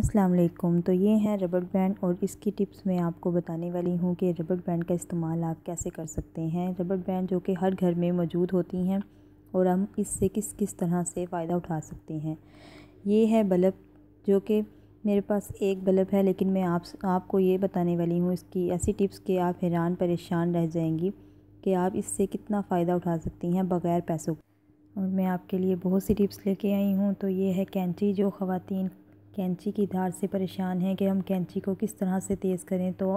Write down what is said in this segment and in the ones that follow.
अस्सलाम वालेकुम तो ये है रबड़ बैंड और इसकी टिप्स मैं आपको बताने वाली हूँ कि रबड़ बैंड का इस्तेमाल आप कैसे कर सकते हैं रबड़ बैंड जो कि हर घर में मौजूद होती हैं और हम इससे किस किस तरह से फ़ायदा उठा सकते हैं ये है बल्ब जो कि मेरे पास एक बल्ब है लेकिन मैं आप आपको ये बताने वाली हूँ इसकी ऐसी टिप्स के आप हैरान परेशान रह जाएंगी कि आप इससे कितना फ़ायदा उठा सकती हैं बग़ैर पैसों और मैं आपके लिए बहुत सी टिप्स लेके आई हूँ तो ये है कैंची जो ख़वातीन कैंची की धार से परेशान हैं कि हम कैंची को किस तरह से तेज़ करें तो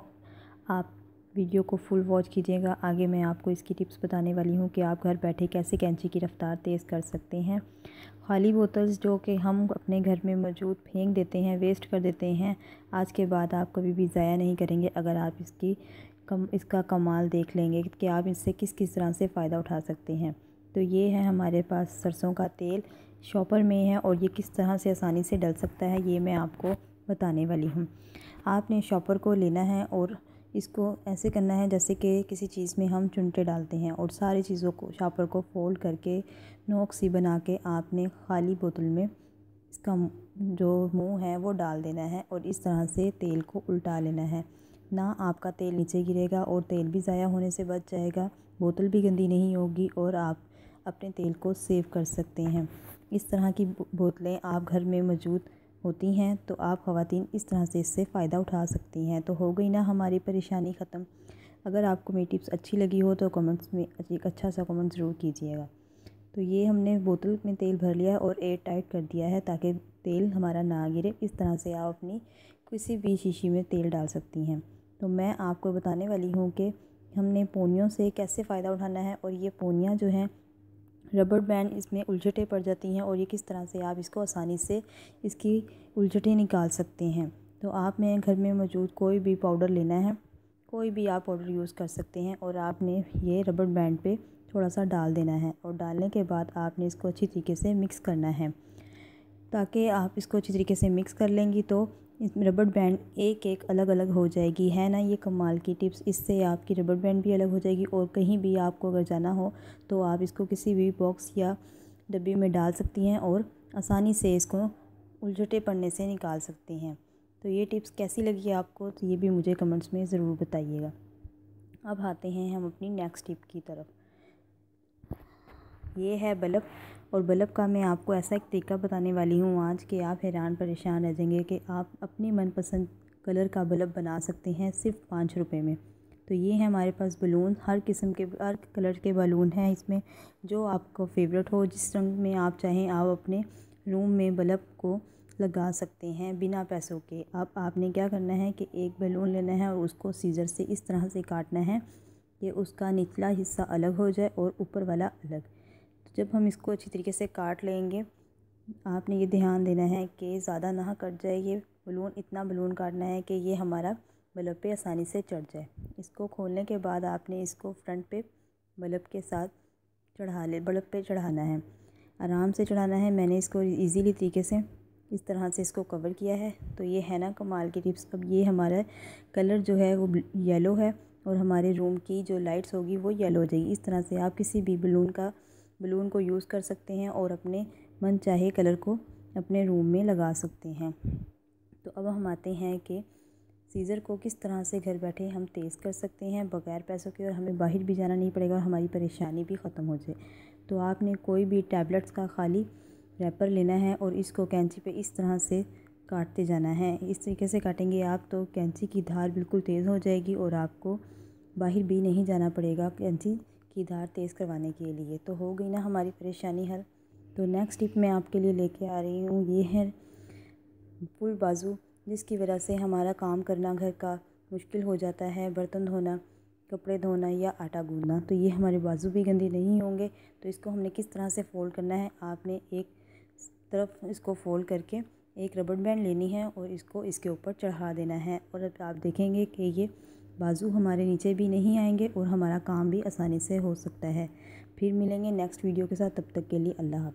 आप वीडियो को फुल वॉच कीजिएगा आगे मैं आपको इसकी टिप्स बताने वाली हूँ कि आप घर बैठे कैसे कैंची की रफ़्तार तेज़ कर सकते हैं खाली बोतल्स जो कि हम अपने घर में मौजूद फेंक देते हैं वेस्ट कर देते हैं आज के बाद आप कभी भी ज़ाया नहीं करेंगे अगर आप इसकी कम इसका कमाल देख लेंगे कि आप इससे किस किस तरह से फ़ायदा उठा सकते हैं तो ये है हमारे पास सरसों का तेल शॉपर में है और ये किस तरह से आसानी से डल सकता है ये मैं आपको बताने वाली हूँ आपने शॉपर को लेना है और इसको ऐसे करना है जैसे कि किसी चीज़ में हम चुनटे डालते हैं और सारी चीज़ों को शॉपर को फोल्ड करके नोक सी बना के आपने खाली बोतल में इसका जो मुंह है वो डाल देना है और इस तरह से तेल को उल्टा लेना है ना आपका तेल नीचे गिरेगा और तेल भी ज़ाया होने से बच जाएगा बोतल भी गंदी नहीं होगी और आप अपने तेल को सेव कर सकते हैं इस तरह की बोतलें आप घर में मौजूद होती हैं तो आप खातन इस तरह से इससे फ़ायदा उठा सकती हैं तो हो गई ना हमारी परेशानी ख़त्म अगर आपको मेरी टिप्स अच्छी लगी हो तो कमेंट्स में एक अच्छा सा कमेंट ज़रूर कीजिएगा तो ये हमने बोतल में तेल भर लिया और एयर टाइट कर दिया है ताकि तेल हमारा ना गिरे इस तरह से आप अपनी किसी भी शीशी में तेल डाल सकती हैं तो मैं आपको बताने वाली हूँ कि हमने पोनियों से कैसे फ़ायदा उठाना है और ये पोनियाँ जो हैं रबड़ बैंड इसमें उलझटें पड़ जाती हैं और ये किस तरह से आप इसको आसानी से इसकी उलझटें निकाल सकते हैं तो आप में घर में मौजूद कोई भी पाउडर लेना है कोई भी आप पाउडर यूज़ कर सकते हैं और आपने ये रबड़ बैंड पे थोड़ा सा डाल देना है और डालने के बाद आपने इसको अच्छी तरीके से मिक्स करना है ताकि आप इसको अच्छी तरीके से मिक्स कर लेंगी तो इसमें रबड़ बैंड एक एक अलग अलग हो जाएगी है ना ये कमाल की टिप्स इससे आपकी रबड़ बैंड भी अलग हो जाएगी और कहीं भी आपको अगर जाना हो तो आप इसको किसी भी बॉक्स या डब्बे में डाल सकती हैं और आसानी से इसको उलझटे पड़ने से निकाल सकती हैं तो ये टिप्स कैसी लगी आपको तो ये भी मुझे कमेंट्स में ज़रूर बताइएगा अब आते हैं हम अपनी नेक्स्ट टिप की तरफ ये है बल्ब और बल्ब का मैं आपको ऐसा एक तरीका बताने वाली हूँ आज कि आप हैरान परेशान रह जाएंगे कि आप अपनी मनपसंद कलर का बल्ब बना सकते हैं सिर्फ पाँच रुपये में तो ये है हमारे पास बलून हर किस्म के हर कलर के बलून हैं इसमें जो आपको फेवरेट हो जिस रंग में आप चाहें आप अपने रूम में बल्ब को लगा सकते हैं बिना पैसों के अब आप, आपने क्या करना है कि एक बलून लेना है और उसको सीज़र से इस तरह से काटना है कि उसका निचला हिस्सा अलग हो जाए और ऊपर वाला अलग जब हम इसको अच्छी तरीके से काट लेंगे आपने ये ध्यान देना है कि ज़्यादा ना कट जाए ये बलून इतना बलून काटना है कि ये हमारा बल्ब पे आसानी से चढ़ जाए इसको खोलने के बाद आपने इसको फ्रंट पे बल्ब के साथ चढ़ा ले बल्ब पे चढ़ाना है आराम से चढ़ाना है मैंने इसको इजीली तरीके से इस तरह से इसको कवर किया है तो ये है ना कमाल की टिप्स अब ये हमारा कलर जो है वो येलो है और हमारे रूम की जो लाइट्स होगी वो येलो हो जाएगी इस तरह से आप किसी भी बलून का बलून को यूज़ कर सकते हैं और अपने मन चाहे कलर को अपने रूम में लगा सकते हैं तो अब हम आते हैं कि सीज़र को किस तरह से घर बैठे हम तेज़ कर सकते हैं बग़ैर पैसों के और हमें बाहर भी जाना नहीं पड़ेगा और हमारी परेशानी भी ख़त्म हो जाए तो आपने कोई भी टैबलेट्स का खाली रैपर लेना है और इसको कैंची पे इस तरह से काटते जाना है इस तरीके से काटेंगे आप तो कैंची की धार बिल्कुल तेज़ हो जाएगी और आपको बाहर भी नहीं जाना पड़ेगा कैंची की धार तेज़ करवाने के लिए तो हो गई ना हमारी परेशानी हल तो नेक्स्ट टिप मैं आपके लिए लेके आ रही हूँ ये है फुल बाजू जिसकी वजह से हमारा काम करना घर का मुश्किल हो जाता है बर्तन धोना कपड़े धोना या आटा गूंदना तो ये हमारे बाजू भी गंदे नहीं होंगे तो इसको हमने किस तरह से फ़ोल्ड करना है आपने एक तरफ इसको फ़ोल्ड करके एक रबड़ बैंड लेनी है और इसको इसके ऊपर चढ़ा देना है और आप देखेंगे कि ये बाजू हमारे नीचे भी नहीं आएंगे और हमारा काम भी आसानी से हो सकता है फिर मिलेंगे नेक्स्ट वीडियो के साथ तब तक के लिए अल्लाह हाफ़